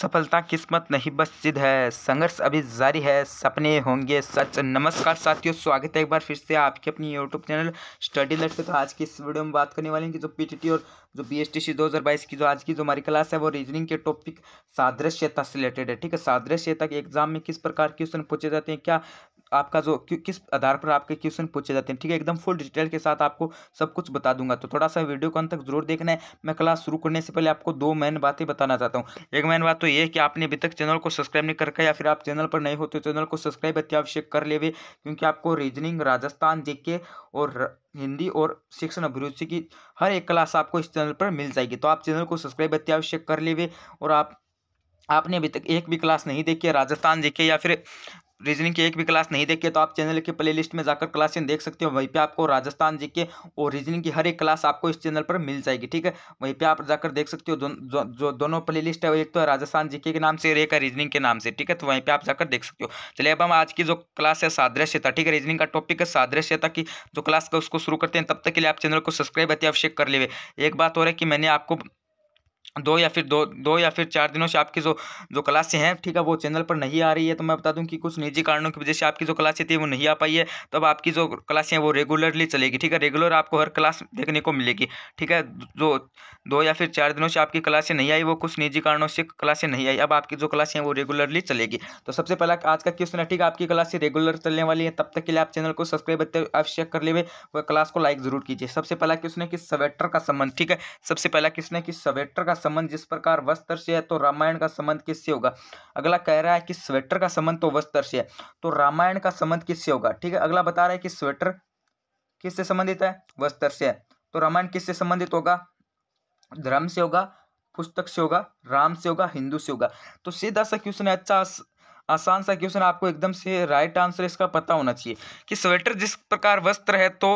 सफलता किस्मत नहीं बस जिद है संघर्ष अभी जारी है सपने होंगे सच नमस्कार साथियों स्वागत है एक बार फिर से आपके अपनी यूट्यूब चैनल स्टडी लेट पे तो आज की इस वीडियो में बात करने वाले हैं कि जो पीटीटी और जो बीएसटीसी 2022 की जो आज की जो हमारी क्लास है वो रीजनिंग के टॉपिक सादृश्यता से रिलेटेड है ठीक है सादृश्यता के एग्जाम में किस प्रकार क्वेश्चन पूछे जाते हैं क्या आपका जो किस आधार पर आपके क्वेश्चन पूछे जाते हैं ठीक है एकदम फुल डिटेल के साथ आपको सब कुछ बता दूंगा तो थोड़ा सा वीडियो को अंत तक जरूर देखना है मैं क्लास शुरू करने से पहले आपको दो मेन बातें बताना चाहता हूँ एक मेन बात तो ये कि आपने अभी तक चैनल को सब्सक्राइब नहीं करके या फिर आप चैनल पर नहीं होते तो चैनल को सब्सक्राइब अत्यावश्यक कर ले क्योंकि आपको रीजनिंग राजस्थान जेके और हिंदी और शिक्षण अभिरुचि की हर एक क्लास आपको इस चैनल पर मिल जाएगी तो आप चैनल को सब्सक्राइब अत्यावश्यक कर ले और आप आपने अभी तक एक भी क्लास नहीं देखी है राजस्थान जीके या फिर रीजनिंग की एक भी क्लास नहीं देखे तो आप चैनल के लिस्ट में जाकर क्लासें देख सकते हो वहीं पर आपको राजस्थान जी के और रीजनिंग की हर एक क्लास आपको इस चैनल पर मिल जाएगी ठीक है वहीं पर आप जाकर देख सकते हो जो, जो, जो दोनों प्लेलिस्ट है एक तो राजस्थान जी के नाम से और एक रीजनिंग के नाम से ठीक है तो वहीं पर आप जाकर देख सकते हो चलिए अब हम आज की जो क्लास है सादृश्यता ठीक है रीजनिंग का टॉपिक है सादृश्यता की जो क्लास का उसको शुरू करते हैं तब तक के लिए आप चैनल को सब्सक्राइब अति आवश्यक कर लेवे एक बात और है कि मैंने आपको दो या फिर दो दो या फिर चार दिनों से आपकी जो जो क्लासें हैं ठीक है वो चैनल पर नहीं आ रही है तो मैं बता दूं कि कुछ निजी कारणों की वजह से आपकी जो क्लासें थी वो नहीं आ पाई है तब आपकी जो क्लासें हैं वो रेगुलरली चलेगी ठीक है रेगुलर आपको हर क्लास देखने को मिलेगी ठीक है जो दो या फिर चार दिनों से आपकी क्लासें नहीं आई वो कुछ निजी कारणों से क्लासें नहीं आई अब आपकी जो क्लासें हैं वो रेगुलरली चलेगी तो सबसे पहला आज का क्वेश्चन है ठीक है आपकी क्लासें रेगुलर चलने वाली है तब तक के लिए आप चैनल को सब्सक्राइब आवश्यक कर ले क्लास को लाइक जरूर कीजिए सबसे पहला क्वेश्चन है कि सवेटर का संबंध ठीक है सबसे पहला क्वेश्चन है कि सवेटर का संबंध जिस प्रकार वस्त्र से है तो रामायण का संबंध किससे होगा अगला कह रहा है कि स्वेटर का संबंध तो वस्त्र से है तो रामायण का संबंध किससे होगा ठीक है अगला बता रहा है कि स्वेटर किससे संबंधित है वस्त्र से है तो रामायण किससे संबंधित होगा धर्म से होगा पुस्तक से होगा राम से होगा हिंदू से होगा तो सीधा सा क्वेश्चन है अच्छा आसान सा क्वेश्चन आपको एकदम से राइट आंसर इसका पता होना चाहिए कि स्वेटर जिस प्रकार वस्त्र है तो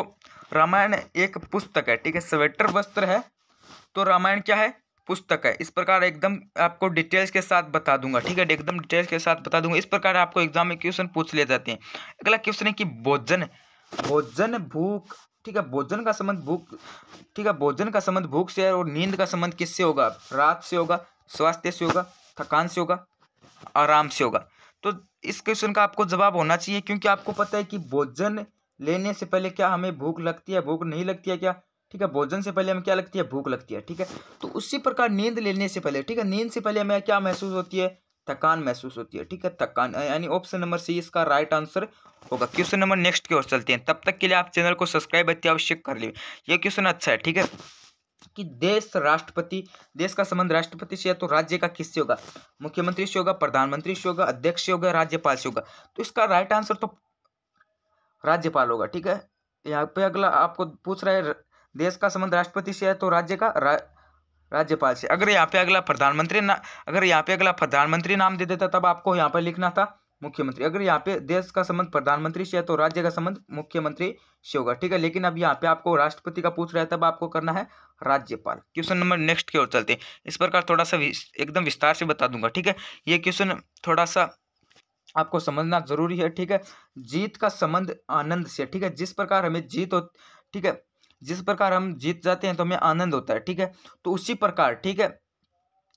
रामायण एक पुस्तक है ठीक है स्वेटर वस्त्र है तो रामायण क्या है पुस्तक है इस प्रकार एकदम आपको डिटेल्स के साथ बता दूंगा ठीक है एकदम डिटेल्स के साथ बता दूंगा इस प्रकार आपको एग्जाम में क्वेश्चन पूछ लिए जाते हैं अगला क्वेश्चन है कि भोजन भोजन भूख ठीक है भोजन का संबंध भूख ठीक है भोजन का संबंध भूख से है और नींद का संबंध किससे होगा रात से होगा स्वास्थ्य से होगा थकान से होगा आराम से होगा तो इस क्वेश्चन का आपको जवाब होना चाहिए क्योंकि आपको पता है कि भोजन लेने से पहले क्या हमें भूख लगती है भूख नहीं लगती है क्या ठीक है भोजन से पहले हमें क्या लगती है भूख लगती है ठीक है तो उसी प्रकार नींद लेने से पहले ठीक है नींद से पहले हमें क्या महसूस होती है थकान महसूस होती है ठीक है थकान यानी ऑप्शन नंबर सी इसका राइट आंसर होगा क्वेश्चन नंबर नेक्स्ट की ओर चलते हैं तब तक के लिए आप चैनल को सब्सक्राइब अत्यावश्यक कर लें ये क्वेश्चन अच्छा है ठीक है कि देश राष्ट्रपति देश का संबंध राष्ट्रपति से है तो राज्य का किससे होगा मुख्यमंत्री से होगा प्रधानमंत्री से होगा अध्यक्ष से होगा राज्यपाल से होगा तो इसका राइट आंसर तो राज्यपाल होगा ठीक है यहाँ पे अगला आपको पूछ रहा है देश का संबंध राष्ट्रपति से है तो राज्य का रा, राज्यपाल से अगर यहाँ पे अगला प्रधानमंत्री ना अगर यहाँ पे अगला प्रधानमंत्री नाम दे देता तब आपको यहाँ पर लिखना था मुख्यमंत्री अगर यहाँ पे देश का संबंध प्रधानमंत्री से है तो राज्य का संबंध मुख्यमंत्री से होगा ठीक है लेकिन अब यहाँ पे आपको राष्ट्रपति का पूछ रहा है तब आपको करना है राज्यपाल क्वेश्चन नंबर नेक्स्ट की ओर चलते हैं इस प्रकार थोड़ा सा एकदम विस्तार से बता दूंगा ठीक है ये क्वेश्चन थोड़ा सा आपको समझना जरूरी है ठीक है जीत का संबंध आनंद से ठीक है जिस प्रकार हमें जीत हो ठीक है जिस प्रकार हम जीत जाते हैं तो हमें आनंद होता है ठीक है तो उसी प्रकार ठीक है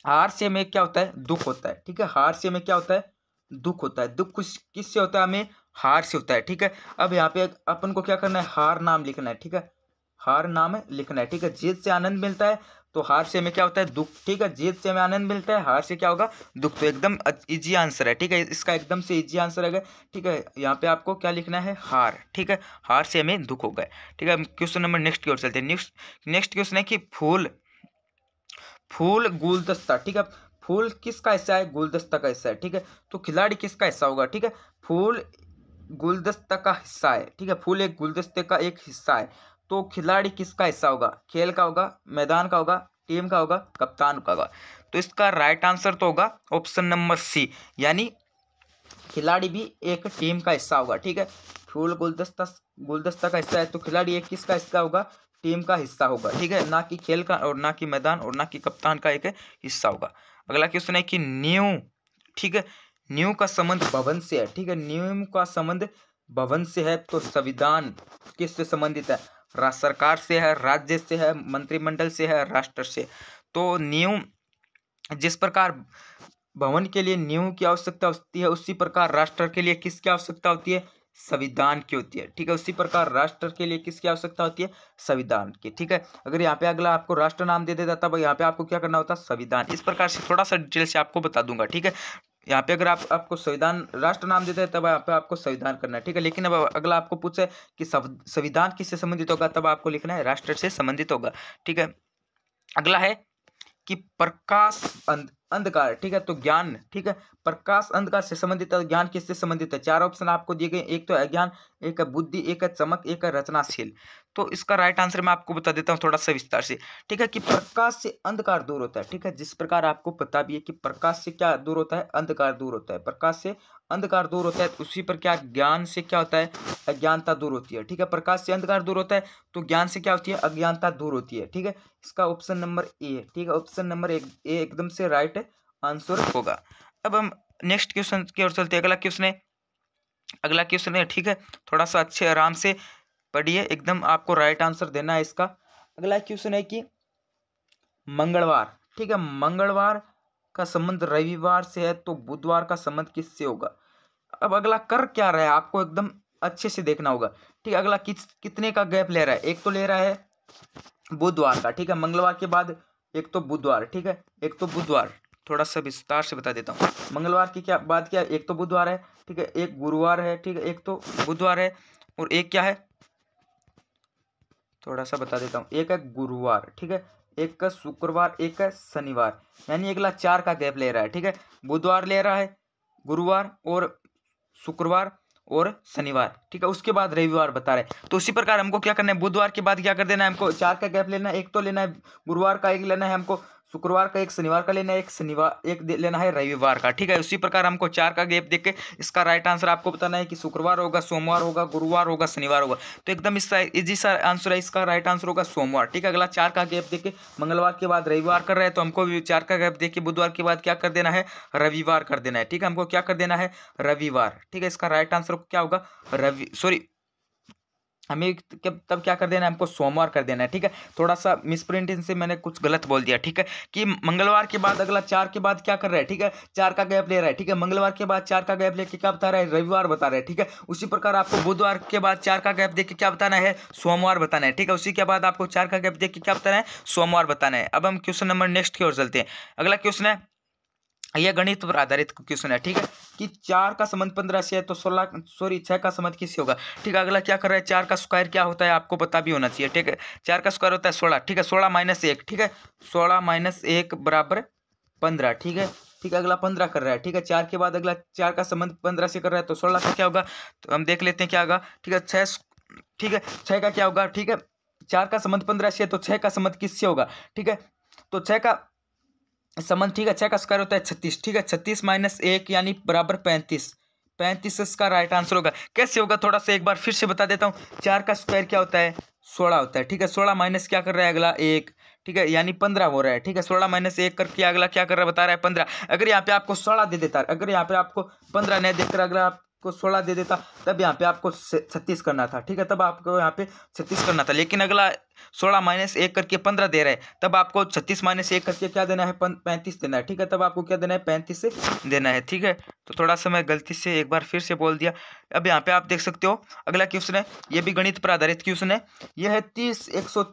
हार से हमें क्या होता है दुख होता है ठीक है हार से हमें क्या होता है दुख होता है दुख कुछ होता है हमें हार से होता है ठीक है अब यहाँ पे अपन को क्या करना है हार नाम लिखना है ठीक है हार नाम लिखना है ठीक है जीत से आनंद मिलता है तो हार से हमें क्या होता है दुख ठीक है जीत से हमें आनंद मिलता है हार से क्या होगा दुख तो एकदम इजी आंसर है ठीक है इसका एकदम से इजी आंसर है ठीक है यहाँ पे आपको क्या लिखना है हार ठीक है हार से हमें दुख हो गए ठीक है क्वेश्चन नंबर नेक्स्ट की ओर चलते हैं नेक्स्ट नेक्स्ट क्वेश्चन है कि फूल फूल गुलदस्ता ठीक है फूल किसका हिस्सा है गुलदस्ता का हिस्सा है ठीक है तो खिलाड़ी किसका हिस्सा होगा ठीक है फूल गुलदस्ता का हिस्सा है ठीक है फूल एक गुलदस्ते का एक हिस्सा है तो खिलाड़ी किसका हिस्सा होगा खेल का होगा मैदान का होगा टीम का होगा कप्तान का होगा तो इसका राइट आंसर तो होगा ऑप्शन नंबर सी यानी खिलाड़ी भी एक टीम का हिस्सा होगा ठीक है फूल गुलदस्ता गुलदस्ता का हिस्सा है तो खिलाड़ी एक किसका हिस्सा होगा टीम का हिस्सा होगा ठीक है ना कि खेल का और ना कि मैदान और ना कि कप्तान का एक हिस्सा होगा अगला क्वेश्चन है कि न्यू ठीक है न्यू का संबंध भवन से है ठीक है न्यू का संबंध भवन से है तो संविधान किससे संबंधित है सरकार से है राज्य से है मंत्रिमंडल से है राष्ट्र से तो नियम जिस प्रकार भवन के लिए नियम की आवश्यकता होती है उसी प्रकार राष्ट्र के लिए किसकी आवश्यकता होती है संविधान की होती है ठीक है उसी प्रकार राष्ट्र के लिए किसकी आवश्यकता होती है संविधान की ठीक है अगर यहाँ पे अगला आपको राष्ट्र नाम दे देता तब यहाँ पे आपको क्या करना होता है संविधान इस प्रकार से थोड़ा सा डिटेल से आपको बता दूंगा ठीक है यहाँ पे अगर आप आपको संविधान राष्ट्र नाम देते हैं तब यहाँ पे आपको संविधान करना है ठीक है लेकिन अब अगला आपको पूछे कि संविधान किससे संबंधित होगा तब आपको लिखना है राष्ट्र से संबंधित होगा ठीक है अगला है कि प्रकाश अंधकार ठीक है तो ज्ञान ठीक है प्रकाश अंधकार से संबंधित है ज्ञान किससे संबंधित है चार ऑप्शन आपको दिए गए एक तो अज्ञान एक है बुद्धि एक है चमक एक है रचनाशील तो इसका राइट आंसर मैं आपको बता देता हूँ थोड़ा सा विस्तार से ठीक है कि प्रकाश से अंधकार दूर होता है ठीक है जिस प्रकार आपको पता भी है कि प्रकाश से क्या दूर होता है अंधकार दूर होता है प्रकाश से अंधकार दूर होता है तो उसी पर क्या ज्ञान से क्या होता है अज्ञानता दूर होती है ठीक है प्रकाश से अंधकार दूर होता है तो ज्ञान से क्या होती है अज्ञानता दूर होती है ठीक है इसका ऑप्शन नंबर ए ठीक है ऑप्शन नंबर ए एकदम से राइट आंसर होगा अब हम नेक्स्ट क्वेश्चन की ओर चलते हैं अगला क्वेश्चन है अगला क्वेश्चन है ठीक है थोड़ा सा अच्छे आराम से पढ़िए एकदम आपको राइट आंसर देना है इसका अगला क्वेश्चन है कि मंगलवार ठीक है मंगलवार का संबंध रविवार से है तो बुधवार का संबंध किससे होगा अब अगला कर क्या रहा है आपको एकदम अच्छे से देखना होगा ठीक है अगला कितने का गैप ले रहा है एक तो ले रहा है बुधवार का ठीक है मंगलवार के बाद एक तो बुधवार ठीक है एक तो बुधवार थोड़ा सा विस्तार से बता देता हूँ मंगलवार की क्या बात क्या एक तो बुधवार है ठीक है एक गुरुवार है ठीक है एक तो बुधवार है और एक क्या है थोड़ा सा बता देता हूँ एक है गुरुवार ठीक है एक का शुक्रवार एक का शनिवार यानी अगला चार का गैप ले रहा है ठीक है बुधवार ले रहा है गुरुवार और शुक्रवार और शनिवार ठीक है उसके बाद रविवार बता रहे तो उसी प्रकार हमको क्या करना है बुधवार के बाद क्या कर देना है हमको चार का गैप लेना है एक तो लेना है गुरुवार का एक लेना है हमको शुक्रवार का एक शनिवार का लेना है एक शनिवार एक लेना है रविवार का ठीक है उसी प्रकार हमको चार का गैप देख के इसका राइट आंसर आपको बताना है कि शुक्रवार होगा सोमवार होगा गुरुवार होगा शनिवार होगा तो एकदम इस इजी सा आंसर है इसका राइट आंसर होगा सोमवार ठीक है अगला चार का गैप देख के मंगलवार के बाद रविवार कर रहे हैं तो हमको चार का गैप देख के बुधवार के बाद क्या कर देना है रविवार कर देना है ठीक है हमको क्या कर देना है रविवार ठीक है इसका राइट आंसर क्या होगा रवि सॉरी हमें तब क्या कर देना है हमको सोमवार कर देना है ठीक है थोड़ा सा मिस प्रिंट मैंने कुछ गलत बोल दिया ठीक है कि मंगलवार के बाद अगला चार के बाद क्या कर रहा है ठीक है चार का गैप ले रहा है ठीक है मंगलवार के बाद चार का गैप लेके क्या बता रहा है रविवार बता रहा है ठीक है उसी प्रकार आपको बुधवार के बाद चार का गैप देख के क्या बताना है सोमवार बताना है ठीक है उसी के बाद आपको चार का गैप देख के क्या बताना है सोमवार बताना है अब हम क्वेश्चन नंबर नेक्स्ट की ओर चलते हैं अगला क्वेश्चन है यह गणित पर आधारित क्वेश्चन है ठीक है कि चार का संबंध पंद्रह से है तो सोलह सॉरी छः का संबंध किससे होगा ठीक है अगला क्या कर रहा है चार का स्क्वायर क्या होता है आपको पता भी होना चाहिए ठीक है चार का स्क्वायर होता है सोलह ठीक है सोलह माइनस एक ठीक है सोलह माइनस एक बराबर पंद्रह ठीक है ठीक है अगला पंद्रह कर रहा है ठीक है चार के बाद अगला चार का संबंध पंद्रह से कर रहा है तो सोलह का क्या होगा तो हम देख लेते हैं क्या होगा ठीक है छः ठीक है छः का क्या होगा ठीक है चार का संबंध पंद्रह से है तो छः का संबंध किससे होगा ठीक है तो छः का संबंध ठीक अच्छा है छः का स्क्वायर होता है छत्तीस ठीक है छत्तीस माइनस एक यानी बराबर पैंतीस पैंतीस इसका राइट आंसर होगा कैसे होगा थोड़ा सा एक बार फिर से बता देता हूँ चार का स्क्वायर क्या होता है सोलह होता है ठीक है सोलह माइनस क्या कर रहा है अगला एक ठीक है यानी पंद्रह हो रहा है ठीक है सोलह माइनस एक करके अगला क्या कर रहा है बता रहा है पंद्रह अगर यहाँ पे आपको सोलह दे देता अगर यहाँ पे आपको पंद्रह नहीं देकर अगला आप को सोलह दे देता तब यहाँ पे आपको छत्तीस करना था ठीक है तब आपको यहाँ पे छत्तीस करना था लेकिन अगला सोलह माइनस एक करके पंद्रह दे रहा है तब आपको छत्तीस माइनस एक करके क्या देना है पैंतीस देना है ठीक है तब आपको क्या देना है पैंतीस देना है ठीक है तो थोड़ा सा मैं गलती से एक बार फिर से बोल दिया अब यहाँ पे आप देख सकते हो अगला क्वेश्चन है ये भी गणित पर आधारित क्वेश्चन है यह है तीस एक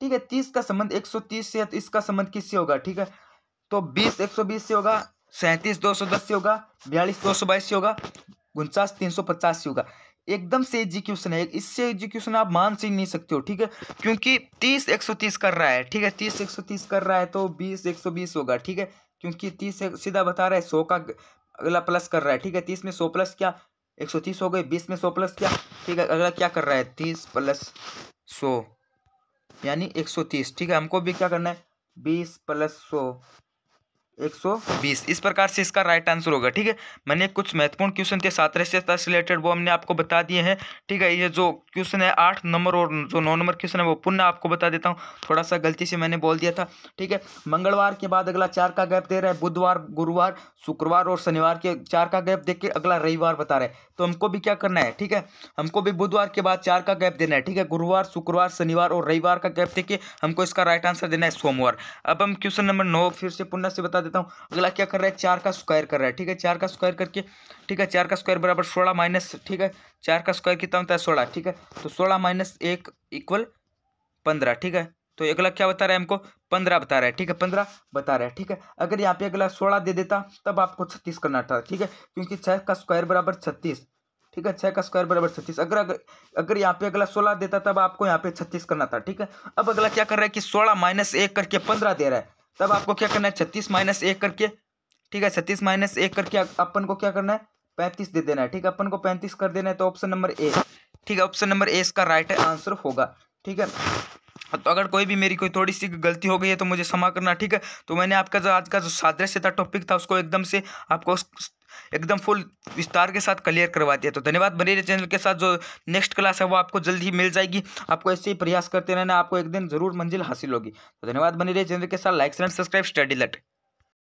ठीक है तीस का संबंध एक से इसका संबंध किससे होगा ठीक है तो बीस एक से होगा सैंतीस दो सौ दस से होगा बयालीस दो सौ बाईस से होगा उनचास तीन सौ पचास से होगा एकदम से एग्जीक्यूशन है इससे एग्जीक्यूशन आप मान से नहीं सकते हो ठीक है क्योंकि तीस एक सौ तीस कर रहा है ठीक है तीस एक सौ तीस कर रहा है तो बीस एक सौ बीस होगा ठीक है क्योंकि तीस सीधा बता रहा है सौ का अगला प्लस कर रहा है ठीक है तीस में सौ प्लस क्या एक सौ तीस हो गए बीस में सौ प्लस क्या ठीक है अगला क्या कर रहा है तीस प्लस सौ यानी एक सौ तीस ठीक है हमको भी क्या करना है बीस प्लस सौ एक सौ बीस इस प्रकार से इसका राइट आंसर होगा ठीक है मैंने कुछ महत्वपूर्ण क्वेश्चन थे सात से रिलेटेड वो हमने आपको बता दिए हैं ठीक है ये जो क्वेश्चन है आठ नंबर और जो नौ नंबर क्वेश्चन है वो पुनः आपको बता देता हूँ थोड़ा सा गलती से मैंने बोल दिया था ठीक है मंगलवार के बाद अगला चार का गैप दे रहा है बुधवार गुरुवार शुक्रवार और शनिवार के चार का गैप देख के अगला रविवार बता रहे हैं तो हमको भी क्या करना है ठीक है हमको भी बुधवार के बाद चार का गैप देना है ठीक है गुरुवार शुक्रवार शनिवार और रविवार का गैप देख के हमको इसका राइट आंसर देना है सोमवार अब हम क्वेश्चन नंबर नौ फिर से पुनः से बता देता हूँ अगला क्या कर रहा है चार का स्क्वायर कर रहा है ठीक है चार का स्क्वायर करके ठीक है चार का स्क्वायर बराबर सोलह माइनस ठीक है चार का स्क्वायर कितना होता है सोलह ठीक है तो सोलह माइनस एक इक्वल पंद्रह ठीक है तो अगला क्या बता रहा है हमको पंद्रह बता रहा है ठीक है पंद्रह बता रहा है ठीक है अगर यहाँ पे अगला सोलह दे देता तब आपको छत्तीस करना था ठीक है क्योंकि छः का स्क्वायर बराबर छत्तीस ठीक है छः का स्क्वायर बराबर छत्तीस अगर अगर अगर यहाँ पे अगला सोलह देता तब आपको यहाँ पे छत्तीस करना था ठीक है अब अगला क्या कर रहा है कि सोलह माइनस एक करके पंद्रह दे रहा है तब आपको क्या करना है छत्तीस माइनस एक करके ठीक है छत्तीस माइनस एक करके अपन को क्या करना है पैंतीस दे देना है ठीक है अपन को पैंतीस कर देना है तो ऑप्शन नंबर ए ठीक है ऑप्शन नंबर ए इसका राइट आंसर होगा ठीक है तो अगर कोई भी मेरी कोई थोड़ी सी गलती हो गई है तो मुझे क्षमा करना ठीक है तो मैंने आपका जो आज का जो सादृश्य था टॉपिक था उसको एकदम से आपको एकदम फुल विस्तार के साथ क्लियर करवा दिया तो धन्यवाद बने रहे चैनल के साथ जो नेक्स्ट क्लास है वो आपको जल्द ही मिल जाएगी आपको ऐसे ही प्रयास करते रहना आपको एक दिन जरूर मंजिल हासिल होगी तो धन्यवाद बने रहे चैनल के साथ लाइक सब्सक्राइब स्टडी लेट